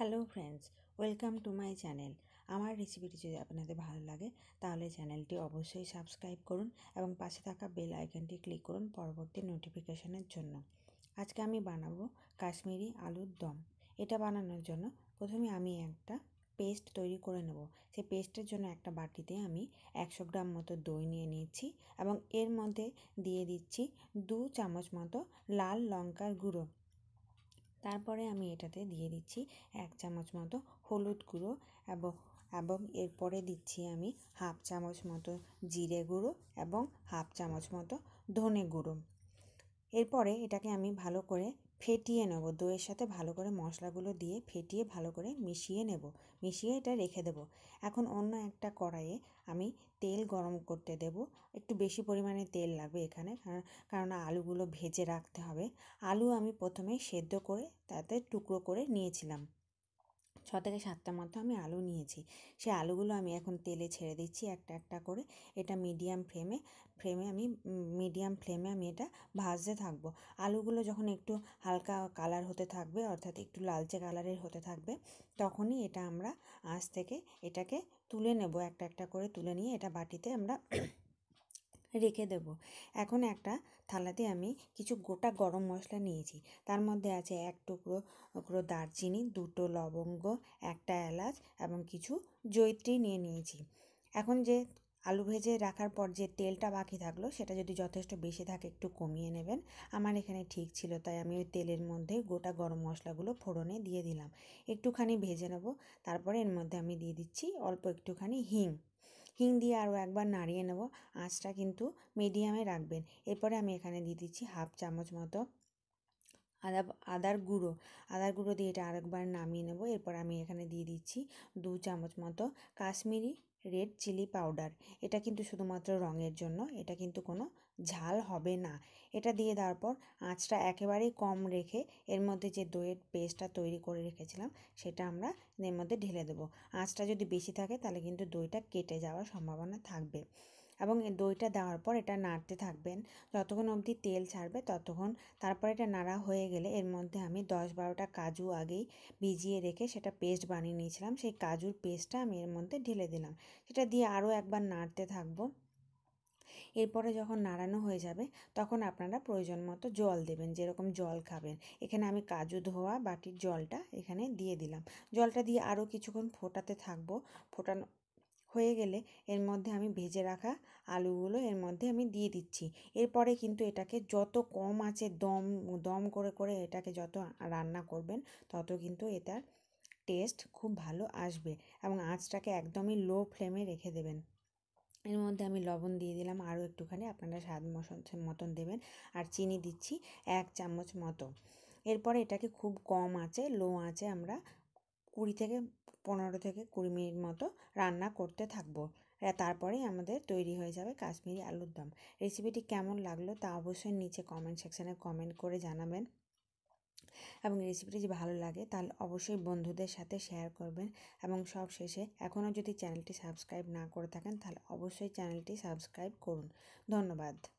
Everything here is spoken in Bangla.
hello friends welcome to my channel আমার রেসিপিটি যদি আপনাদের ভালো লাগে তাহলে চ্যানেলটি অবশ্যই সাবস্ক্রাইব করুন এবং পাশে থাকা বেল আইকনটি ক্লিক করুন পরবর্তী নোটিফিকেশনের জন্য আজকে আমি বানাবো কাশ্মীরি আলুর দম এটা বানানোর জন্য প্রথমে আমি একটা পেস্ট তৈরি করে নেব সেই পেস্টের জন্য একটা বাটিতে আমি একশো গ্রাম মতো দই নিয়ে নিচ্ছি এবং এর মধ্যে দিয়ে দিচ্ছি দু চামচ মতো লাল লঙ্কার গুঁড়ো তারপরে আমি এটাতে দিয়ে দিচ্ছি এক চামচ মতো হলুদ গুঁড়ো এবং এবং এরপরে দিচ্ছি আমি হাফ চামচ মতো জিরে গুঁড়ো এবং হাফ চামচ মতো ধনে গুঁড়ো এরপরে এটাকে আমি ভালো করে ফেটিয়ে নেব দইয়ের সাথে ভালো করে মশলাগুলো দিয়ে ফেটিয়ে ভালো করে মিশিয়ে নেব মিশিয়ে এটা রেখে দেব এখন অন্য একটা কড়াইয়ে আমি তেল গরম করতে দেব একটু বেশি পরিমাণে তেল লাগবে এখানে কারণ আলুগুলো ভেজে রাখতে হবে আলু আমি প্রথমে সেদ্ধ করে তাতে টুকরো করে নিয়েছিলাম ছ থেকে সাতটা মতো আমি আলু নিয়েছি সেই আলুগুলো আমি এখন তেলে ছেড়ে দিচ্ছি একটা একটা করে এটা মিডিয়াম ফ্লেমে ফ্লেমে আমি মিডিয়াম ফ্লেমে আমি এটা ভাজতে থাকবো আলুগুলো যখন একটু হালকা কালার হতে থাকবে অর্থাৎ একটু লালচে কালারের হতে থাকবে তখনই এটা আমরা আঁচ থেকে এটাকে তুলে নেব একটা একটা করে তুলে নিয়ে এটা বাটিতে আমরা রেখে দেব এখন একটা থালাতে আমি কিছু গোটা গরম মশলা নিয়েছি তার মধ্যে আছে এক টুকরো টুকরো দারচিনি দুটো লবঙ্গ একটা এলাচ এবং কিছু জৈত্রী নিয়ে নিয়েছি এখন যে আলু ভেজে রাখার পর যে তেলটা বাকি থাকলো সেটা যদি যথেষ্ট বেশি থাকে একটু কমিয়ে নেবেন আমার এখানে ঠিক ছিল তাই আমি ওই তেলের মধ্যে গোটা গরম মশলাগুলো ফোড়নে দিয়ে দিলাম একটুখানি ভেজে নেব তারপরে এর মধ্যে আমি দিয়ে দিচ্ছি অল্প একটুখানি হিং হিং দিয়ে আরও একবার নাড়িয়ে নেব আঁচটা কিন্তু মিডিয়ামে রাখবেন এরপরে আমি এখানে দিয়ে দিচ্ছি হাফ চামচ মতো আদা আদার গুঁড়ো আদার গুঁড়ো দিয়ে এটা আরেকবার নামিয়ে নেব এরপর আমি এখানে দিয়ে দিচ্ছি দু চামচ মতো কাশ্মীরি রেড চিলি পাউডার এটা কিন্তু শুধুমাত্র রঙের জন্য এটা কিন্তু কোনো ঝাল হবে না এটা দিয়ে দেওয়ার পর আঁচটা একেবারেই কম রেখে এর মধ্যে যে দইয়ের পেস্টটা তৈরি করে রেখেছিলাম সেটা আমরা এর মধ্যে ঢেলে দেবো আঁচটা যদি বেশি থাকে তাহলে কিন্তু দইটা কেটে যাওয়ার সম্ভাবনা থাকবে এবং দইটা দেওয়ার পর এটা নাড়তে থাকবেন যতক্ষণ অবধি তেল ছাড়বে ততক্ষণ তারপর এটা নাড়া হয়ে গেলে এর মধ্যে আমি দশ বারোটা কাজু আগেই ভিজিয়ে রেখে সেটা পেস্ট বানিয়ে নিয়েছিলাম সেই কাজুর পেস্টটা আমি এর মধ্যে ঢেলে দিলাম সেটা দিয়ে আরও একবার নাড়তে থাকবো এরপরে যখন নাড়ানো হয়ে যাবে তখন আপনারা প্রয়োজন মতো জল দেবেন যেরকম জল খাবেন এখানে আমি কাজু ধোয়া বাটির জলটা এখানে দিয়ে দিলাম জলটা দিয়ে আরও কিছুক্ষণ ফোটাতে থাকবো ফোটানো হয়ে গেলে এর মধ্যে আমি ভেজে রাখা আলুগুলো এর মধ্যে আমি দিয়ে দিচ্ছি এরপরে কিন্তু এটাকে যত কম আছে দম দম করে করে এটাকে যত রান্না করবেন তত কিন্তু এটার টেস্ট খুব ভালো আসবে এবং আঁচটাকে একদমই লো ফ্লেমে রেখে দেবেন এর মধ্যে আমি লবণ দিয়ে দিলাম আরও একটুখানি আপনারা স্বাদ মতন দেবেন আর চিনি দিচ্ছি এক চামচ মতো এরপরে এটাকে খুব কম আছে লো আঁচে আমরা কুড়ি থেকে পনেরো থেকে কুড়ি মিনিট মতো রান্না করতে থাকবো তারপরেই আমাদের তৈরি হয়ে যাবে কাশ্মীরি আলুর দম রেসিপিটি কেমন লাগলো তা অবশ্যই নিচে কমেন্ট সেকশানে কমেন্ট করে জানাবেন এবং রেসিপিটি যদি ভালো লাগে তাহলে অবশ্যই বন্ধুদের সাথে শেয়ার করবেন এবং সব শেষে এখনও যদি চ্যানেলটি সাবস্ক্রাইব না করে থাকেন তাহলে অবশ্যই চ্যানেলটি সাবস্ক্রাইব করুন ধন্যবাদ